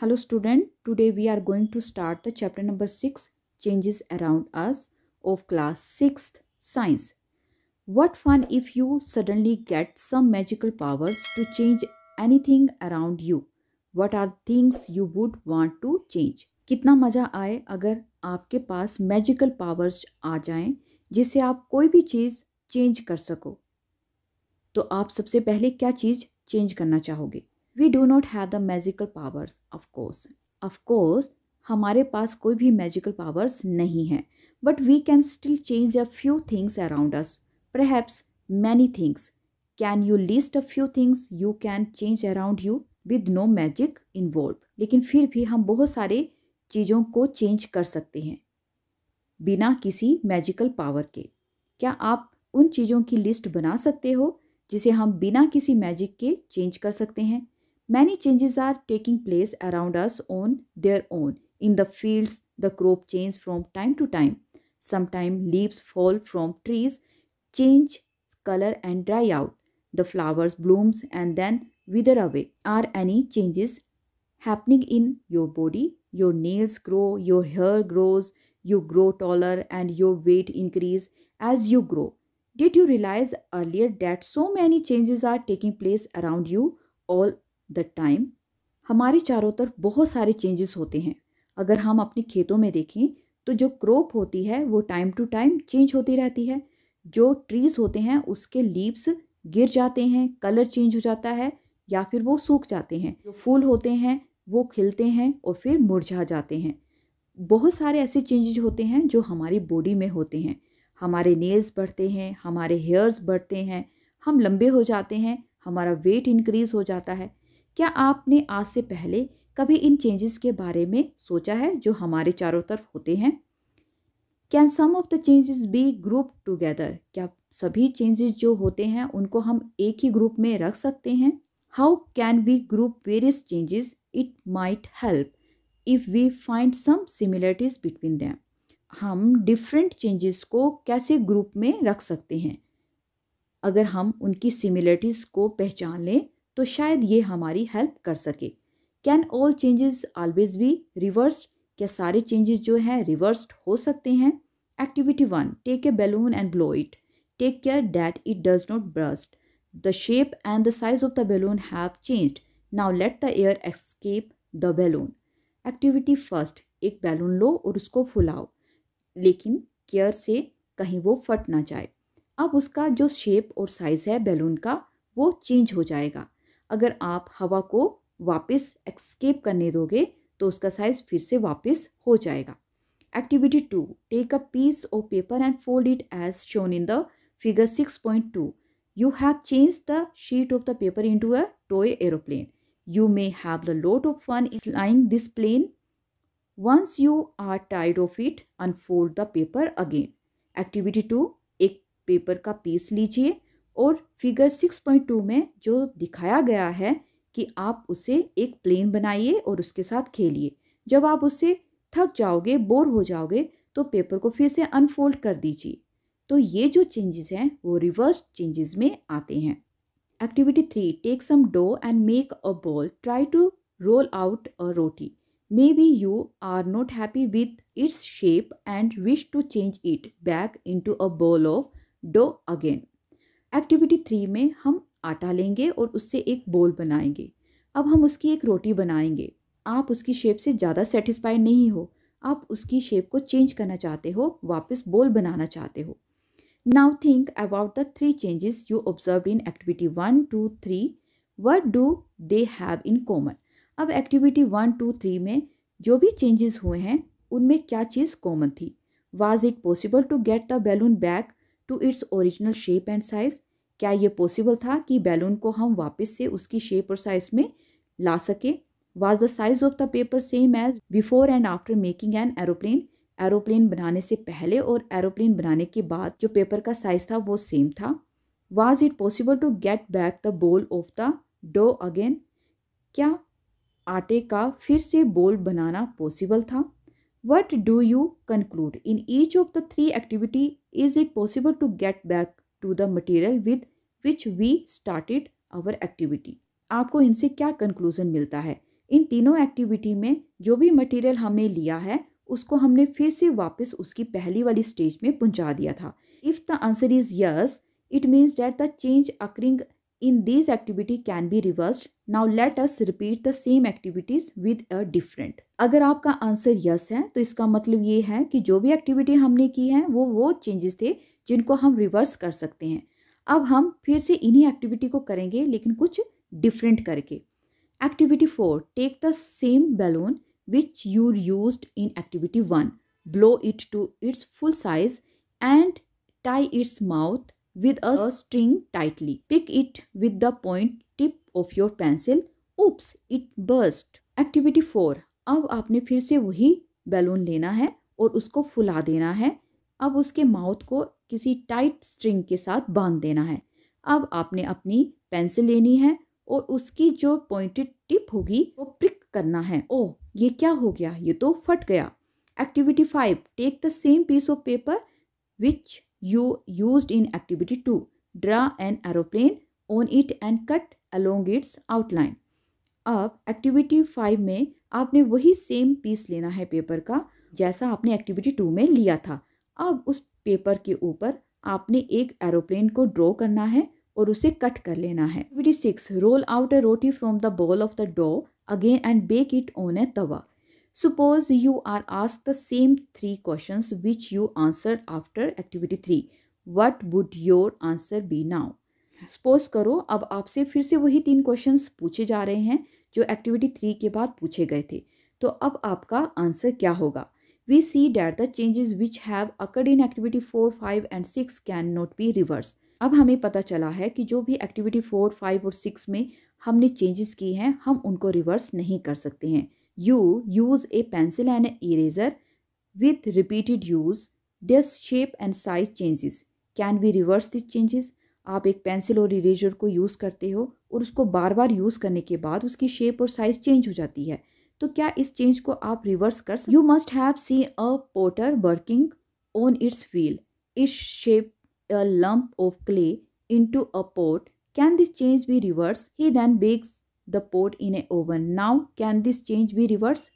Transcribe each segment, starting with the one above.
hello student today we are going to start the chapter number 6 changes around us of class 6th science what fun if you suddenly get some magical powers to change anything around you what are things you would want to change कितना मज़ा आए अगर आपके पास magical powers आ जाएं जिससे आप कोई भी चीज़ चेंज कर सको तो आप सबसे पहले क्या चीज़ चेंज करना चाहोगे we do not have the magical powers of course हमारे पास कोई भी मैजिकल पावर्स नहीं है but we can still change a few things around us perhaps many things. Can you list a few things you can change around you with no magic involve लेकिन फिर भी हम बहुत सारे चीज़ों को चेंज कर सकते हैं बिना किसी मैजिकल पावर के क्या आप उन चीज़ों की लिस्ट बना सकते हो जिसे हम बिना किसी मैजिक के चेंज कर सकते हैं Many changes are taking place around us on their own. In the fields, the crop changes from time to time. Sometimes leaves fall from trees, change color and dry out. The flowers blooms and then wither away. Are any changes happening in your body? Your nails grow, your hair grows, you grow taller and your weight increase as you grow. Did you realize earlier that so many changes are taking place around you all the time हमारे चारों तरफ बहुत सारे changes होते हैं अगर हम अपने खेतों में देखें तो जो क्रॉप होती है वो टाइम टू टाइम चेंज होती रहती है जो ट्रीज़ होते हैं उसके लीव्स गिर जाते हैं कलर चेंज हो जाता है या फिर वो सूख जाते हैं जो फूल होते हैं वो खिलते हैं और फिर मुरझा जाते हैं बहुत सारे ऐसे चेंजेज होते हैं जो हमारी बॉडी में होते हैं हमारे नेल्स बढ़ते हैं हमारे हेयर्स बढ़ते हैं हम लंबे हो जाते हैं हमारा वेट इंक्रीज़ हो जाता है क्या आपने आज से पहले कभी इन चेंजेस के बारे में सोचा है जो हमारे चारों तरफ होते हैं can some of the changes be group together क्या सभी चेंजेस जो होते हैं उनको हम एक ही ग्रुप में रख सकते हैं how can we group various changes it might help if we find some similarities between them हम डिफरेंट चेंजेस को कैसे ग्रुप में रख सकते हैं अगर हम उनकी सिमिलरिटीज़ को पहचान लें तो शायद ये हमारी हेल्प कर सके can all changes always be reverse क्या सारे चेंजेस जो हैं रिवर्स्ड हो सकते हैं activity one take a balloon and blow it take care that it does not burst the shape and the size of the balloon have changed now let the air escape the balloon activity first एक balloon लो और उसको फुलाओ लेकिन care से कहीं वो फट ना जाए अब उसका जो शेप और साइज़ है बैलून का वो चेंज हो जाएगा अगर आप हवा को वापस एक्सकेप करने दोगे तो उसका साइज फिर से वापस हो जाएगा activity two take a piece of paper and fold it as shown in the figure six point two you have change the sheet of the paper in to a toy aeroplane you may have the lot of fun in lying this plane once you are टाइड of it unfold the paper again activity two एक पेपर का piece लीजिए और figure 6.2 में जो दिखाया गया है कि आप उसे एक प्लेन बनाइए और उसके साथ खेलिए जब आप उससे थक जाओगे बोर हो जाओगे तो पेपर को फिर से अनफोल्ड कर दीजिए तो ये जो चेंजेस हैं वो रिवर्स चेंजेस में आते हैं activity three take some dough and make a ball try to roll out a roti maybe you are not happy with its shape and wish to change it back in to a ball of dough again activity three में हम आटा लेंगे और उससे एक बोल बनाएंगे अब हम उसकी एक रोटी बनाएंगे आप उसकी शेप से ज़्यादा सेटिस्फाई नहीं हो आप उसकी शेप को चेंज करना चाहते हो वापस बोल बनाना चाहते हो now think about the three changes you observe in activity one two three what do they have in common अब एक्टिविटी वन टू थ्री में जो भी चेंजेस हुए हैं उनमें क्या चीज़ कॉमन थी was it possible to get the balloon back to its original shape and size क्या ये पॉसिबल था कि बैलून को हम वापस से उसकी शेप और साइज़ में ला सके was the size of the paper same as before and after making an aeroplane aeroplane बनाने से पहले और एरोप्लेन बनाने के बाद जो पेपर का साइज था वो सेम था was it possible to get back the ball of the dough again क्या आटे का फिर से बोल बनाना पॉसिबल था what do you conclude in each of the three activity is it possible to get back to the material with which we started our activity आपको इनसे क्या कंक्लूजन मिलता है इन तीनों एक्टिविटी में जो भी मटेरियल हमने लिया है उसको हमने फिर से वापस उसकी पहली वाली स्टेज में पहुंचा दिया था if the answer is yes it means that the change occurring in these activity can be reversed. Now let us repeat the same activities with a different. अगर आपका आंसर यस है तो इसका मतलब ये है कि जो भी एक्टिविटी हमने की है वो वो चेंजेस थे जिनको हम रिवर्स कर सकते हैं अब हम फिर से इन्हीं एक्टिविटी को करेंगे लेकिन कुछ डिफरेंट करके activity four take the same balloon which you use in activity one blow it to its full size and tie its mouth with a string tightly. Pick it with the point tip of your pencil. Oops, it burst. Activity four अब आपने फिर से वही balloon लेना है और उसको फुला देना है अब उसके माउथ को किसी टाइट स्ट्रिंग के साथ बांध देना है अब आपने अपनी पेंसिल लेनी है और उसकी जो पॉइंटेड टिप होगी वो प्रिक करना है ओह ये क्या हो गया ये तो फट गया activity five take the same piece of paper which you used in activity 2 draw an aeroplane on it and cut along its outline अब एक्टिविटी फाइव में आपने वही सेम पीस लेना है पेपर का जैसा आपने एक्टिविटी टू में लिया था अब उस पेपर के ऊपर आपने एक एरोप्लेन को ड्रॉ करना है और उसे कट कर लेना है activity six roll out a roti from the ball of the dough again and bake it on a tava Suppose you are asked the same three questions which you answered after activity 3. What would your answer be now? Suppose करो अब आपसे फिर से वही तीन questions पूछे जा रहे हैं जो एक्टिविटी थ्री के बाद पूछे गए थे तो अब आपका आंसर क्या होगा we see that the changes which have occurred in activity four five and six can not be reverse अब हमें पता चला है कि जो भी एक्टिविटी फोर फाइव और सिक्स में हमने चेंजेस किए हैं हम उनको रिवर्स नहीं कर सकते हैं you use a pencil and an eraser with repeated use their shape and size changes can we reverse these changes आप एक पेंसिल और इरेजर को यूज़ करते हो और उसको बार बार यूज़ करने के बाद उसकी शेप और साइज़ चेंज हो जाती है तो क्या इस चेंज को आप रिवर्स कर you must have see a potter working on its wheel its shape a lump of clay into a pot. Can this change be reversed? He then bakes the pot in a oven now can this change be reverse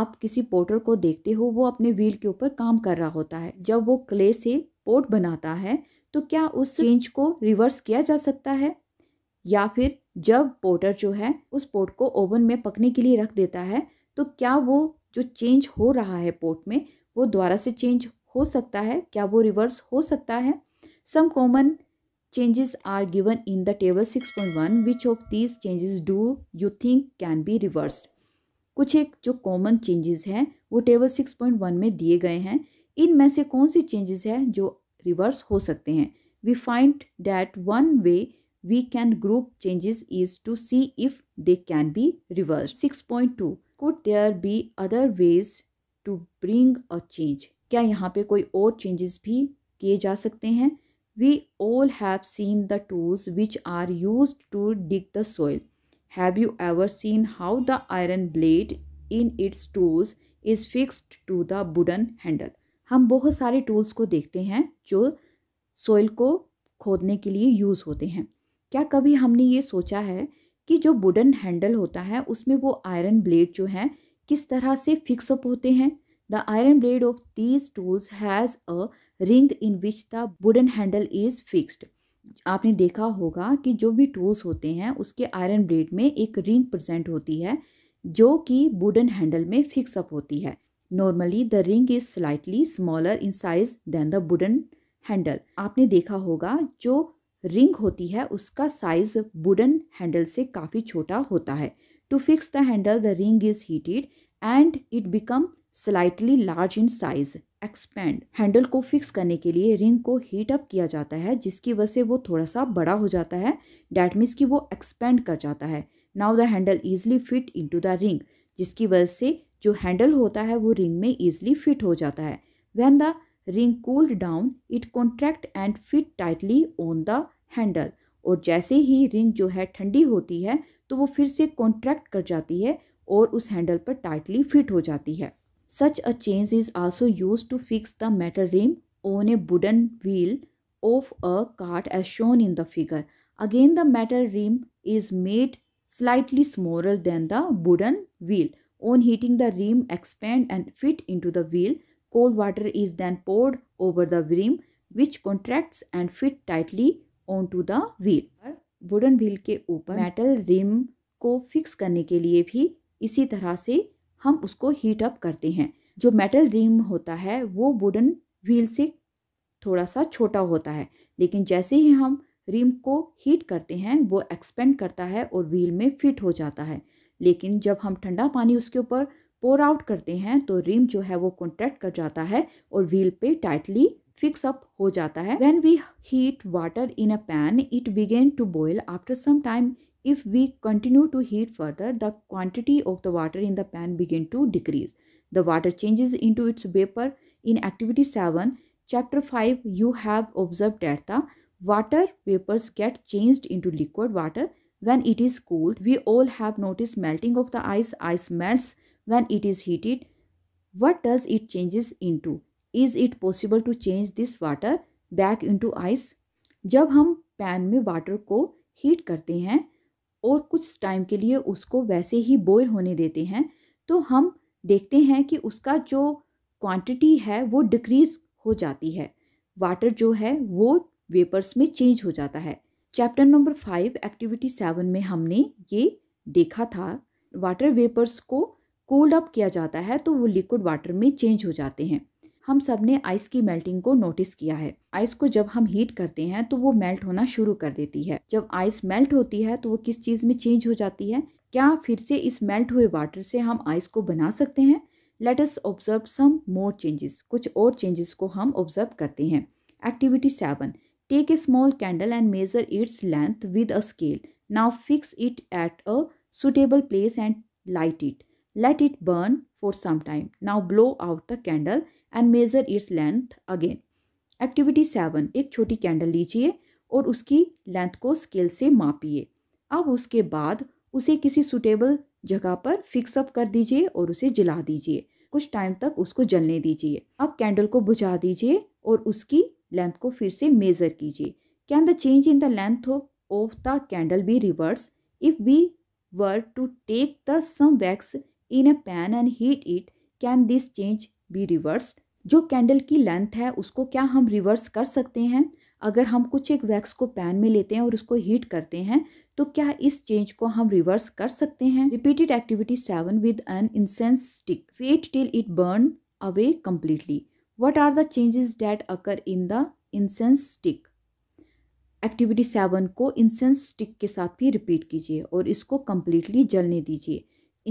आप किसी porter को देखते हो वो अपने wheel के ऊपर काम कर रहा होता है जब वो क्ले से पोर्ट बनाता है तो क्या उस चेंज को रिवर्स किया जा सकता है या फिर जब पोर्टर जो है उस पोर्ट को ओवन में पकने के लिए रख देता है तो क्या वो जो चेंज हो रहा है पोर्ट में वो दोबारा से चेंज हो सकता है क्या वो रिवर्स हो सकता है some common changes are given in the table 6.1 which of these changes do you think can be reversed कुछ एक जो कॉमन चेंजेस हैं वो टेबल 6.1 में दिए गए हैं इनमें से कौन सी चेंजेस हैं जो रिवर्स हो सकते हैं we find that one way we can group changes is to see if they can be reverse 6.2 could there be other ways to bring a change क्या यहाँ पे कोई और चेंजेस भी किए जा सकते हैं We all have seen the tools which are used to dig the soil. Have you ever seen how the iron blade in its tools is fixed to the wooden handle? हम बहुत सारे tools को देखते हैं जो soil को खोदने के लिए यूज़ होते हैं क्या कभी हमने ये सोचा है कि जो वुडन हैंडल होता है उसमें वो आयरन ब्लेड जो हैं किस तरह से फिक्सअप होते हैं the iron blade of these tools has a ring in which the wooden handle is fixed आपने देखा होगा कि जो भी टूल्स होते हैं उसके आयरन ब्लेड में एक रिंग प्रजेंट होती है जो कि वुडन हैंडल में फिक्स अप होती है normally the ring is slightly smaller in size than the wooden handle आपने देखा होगा जो रिंग होती है उसका साइज वुडन हैंडल से काफ़ी छोटा होता है to fix the handle the ring is heated and it become slightly large in size expand handle को फिक्स करने के लिए रिंग को हीट अप किया जाता है जिसकी वजह से वो थोड़ा सा बड़ा हो जाता है डैट मीन्स कि वो एक्सपेंड कर जाता है now the handle easily fit in to the ring जिसकी वजह से जो हैंडल होता है वो रिंग में ईजिली फिट हो जाता है when the ring cooled down it contract and fit tightly on the handle और जैसे ही रिंग जो है ठंडी होती है तो वो फिर से कॉन्ट्रैक्ट कर जाती है और उस हैंडल पर टाइटली फिट हो जाती है Such a chains is also used to fix the metal rim on a wooden wheel of a cart as shown in the figure. Again the metal rim is made slightly smaller than the wooden wheel. On heating the rim expand and fit into the wheel. Cold water is then poured over the rim which contracts and fit tightly onto the wheel. Wooden wheel के ऊपर metal rim को fix करने के लिए भी इसी तरह से हम उसको हीट अप करते हैं जो मेटल रिम होता है वो वुडन व्हील से थोड़ा सा छोटा होता है लेकिन जैसे ही हम रिम को हीट करते हैं वो एक्सपेंड करता है और व्हील में फिट हो जाता है लेकिन जब हम ठंडा पानी उसके ऊपर पोर आउट करते हैं तो रिम जो है वो कॉन्ट्रैक्ट कर जाता है और व्हील पे टाइटली फिक्स अप हो जाता है when we heat water in a pan it begin to boil after some time If we continue to heat further, the quantity of the water in the pan begin to decrease. The water changes into its vapor. In activity 7, chapter 5, you have observed that the water vapors get changed into liquid water when it is cooled. We all have noticed melting of the ice. Ice melts when it is heated. What does it changes into? Is it possible to change this water back into ice? जब हम pan में water को heat करते हैं और कुछ time के लिए उसको वैसे ही बॉयल होने देते हैं तो हम देखते हैं कि उसका जो क्वांटिटी है वो डिक्रीज़ हो जाती है वाटर जो है वो वेपर्स में चेंज हो जाता है chapter number five activity seven में हमने ये देखा था वाटर वेपर्स को कोल्ड अप किया जाता है तो वो लिक्विड वाटर में चेंज हो जाते हैं हम सब ने आइस की मेल्टिंग को नोटिस किया है आइस को जब हम हीट करते हैं तो वो मेल्ट होना शुरू कर देती है जब आइस मेल्ट होती है तो वो किस चीज़ में चेंज हो जाती है क्या फिर से इस मेल्ट हुए वाटर से हम आइस को बना सकते हैं let us observe some more changes कुछ और चेंजेस को हम ऑब्जर्व करते हैं activity seven take a small candle and measure its length with a scale now fix it at a suitable place and light it let it burn for some time now blow out the candle and measure its length again activity seven एक छोटी candle लीजिए और उसकी length को scale से मापिए अब उसके बाद उसे किसी सुटेबल जगह पर फिक्सअप कर दीजिए और उसे जला दीजिए कुछ टाइम तक उसको जलने दीजिए अब कैंडल को बुझा दीजिए और उसकी लेंथ को फिर से मेज़र कीजिए can the change in the length of the candle be reverse if we were to take the some wax in a pan and heat it can this change be reversed जो candle की length है उसको क्या हम reverse कर सकते हैं अगर हम कुछ एक वैक्स को पैन में लेते हैं और उसको हीट करते हैं तो क्या इस चेंज को हम रिवर्स कर सकते हैं repeated activity seven with an incense stick wait till it burn away completely what are the changes that occur in the incense stick activity seven को इंसेंस स्टिक के साथ भी रिपीट कीजिए और इसको कम्प्लीटली जलने दीजिए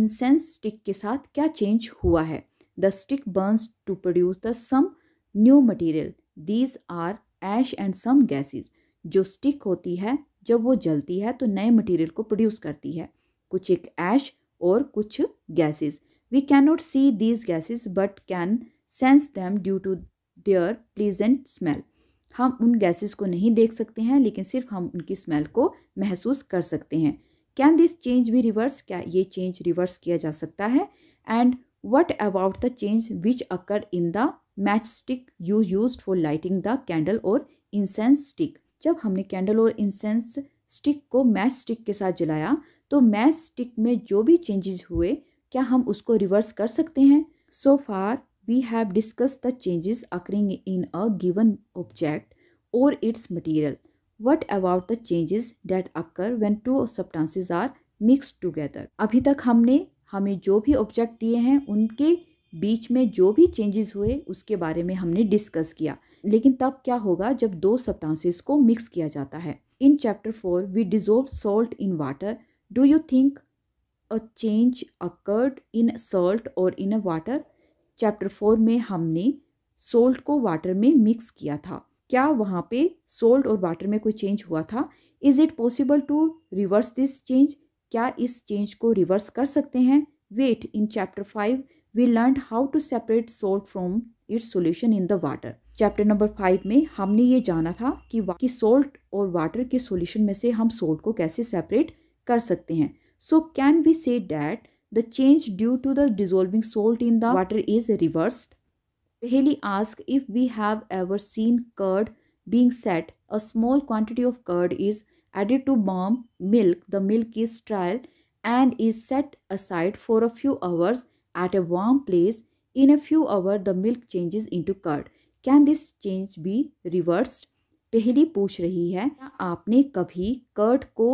इंसेंस स्टिक के साथ क्या चेंज हुआ है the stick burns to produce the some new material these are ash and some gases जो स्टिक होती है जब वो जलती है तो नए मटीरियल को प्रोड्यूस करती है कुछ एक ऐश और कुछ gases we can not see these gases but can sense them due to their pleasant smell हम उन गैसेज को नहीं देख सकते हैं लेकिन सिर्फ हम उनकी स्मेल को महसूस कर सकते हैं कैन दिस चेंज भी रिवर्स क्या ये चेंज रिवर्स किया जा सकता है and What about the change which occurred in the matchstick you used for lighting the candle or incense stick? जब हमने कैंडल और इंसेंस स्टिक को मैच स्टिक के साथ जलाया तो मैच स्टिक में जो भी चेंजेस हुए क्या हम उसको रिवर्स कर सकते हैं so far we have discuss the changes occurring in a given object और its material what about the changes that occur when two substances are mix together अभी तक हमने हमें जो भी ऑब्जेक्ट दिए हैं उनके बीच में जो भी चेंजेस हुए उसके बारे में हमने डिस्कस किया लेकिन तब क्या होगा जब दो सब्टांसेस को मिक्स किया जाता है in chapter four we dissolve salt in water do you think a change occurred in salt और in a water chapter four में हमने सोल्ट को वाटर में मिक्स किया था क्या वहाँ पे सोल्ट और वाटर में कोई चेंज हुआ था is it possible to reverse this change क्या इस चेंज को रिवर्स कर सकते हैं wait in chapter five we learn how to separate salt from its solution in the water chapter number five में हमने ये जाना था कि, कि सोल्ट और वाटर के सोल्यूशन में से हम सोल्ट को कैसे सेपरेट कर सकते हैं so can we say that the change due to the dissolving salt in the water is reversed पहली ask if we have ever seen curd being set a small quantity of curd is added to warm milk. The milk is stale and is set aside for a few hours at a warm place. In a few hours, the milk changes into curd. Can this change be reversed? पहली पूछ रही है आपने कभी curd को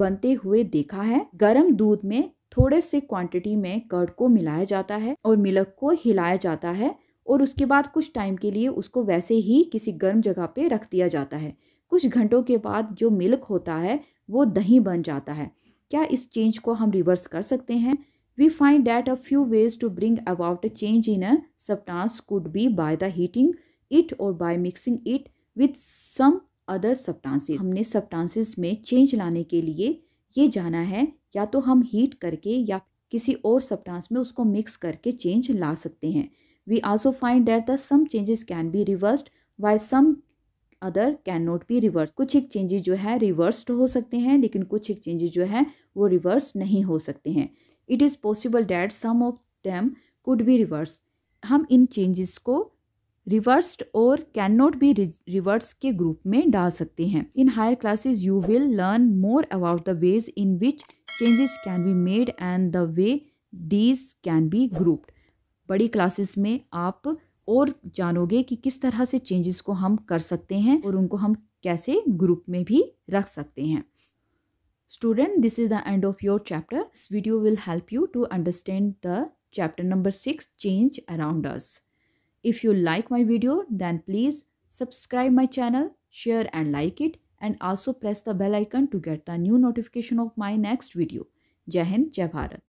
बनते हुए देखा है गर्म दूध में थोड़े से क्वांटिटी में कर्ड को मिलाया जाता है और मिल्क को हिलाया जाता है और उसके बाद कुछ टाइम के लिए उसको वैसे ही किसी गर्म जगह पे रख दिया जाता है कुछ घंटों के बाद जो मिल्क होता है वो दही बन जाता है क्या इस चेंज को हम रिवर्स कर सकते हैं we find that a few ways to bring about a change in a substance could be by the heating it और by mixing it with some other substances हमने सप्टांसिस में चेंज लाने के लिए ये जाना है या तो हम हीट करके या किसी और सप्टांस में उसको मिक्स करके चेंज ला सकते हैं we also find that the some changes can be reversed while some other can not be reverse कुछ एक चेंजेस जो है रिवर्स्ड हो सकते हैं लेकिन कुछ एक चेंजेस जो है वो रिवर्स नहीं हो सकते हैं it is possible that some of them could be reverse हम इन चेंजेस को रिवर्स्ड और कैन नॉट बी रिवर्स के ग्रुप में डाल सकते हैं in higher classes you will learn more about the ways in which changes can be made and the way these can be grouped बड़ी क्लासेस में आप और जानोगे कि किस तरह से चेंजेस को हम कर सकते हैं और उनको हम कैसे ग्रुप में भी रख सकते हैं student this is the end of your chapter this video will help you to understand the chapter number six change around us if you like my video then please subscribe my channel share and like it and also press the bell icon to get the new notification of my next video जय हिंद जय भारत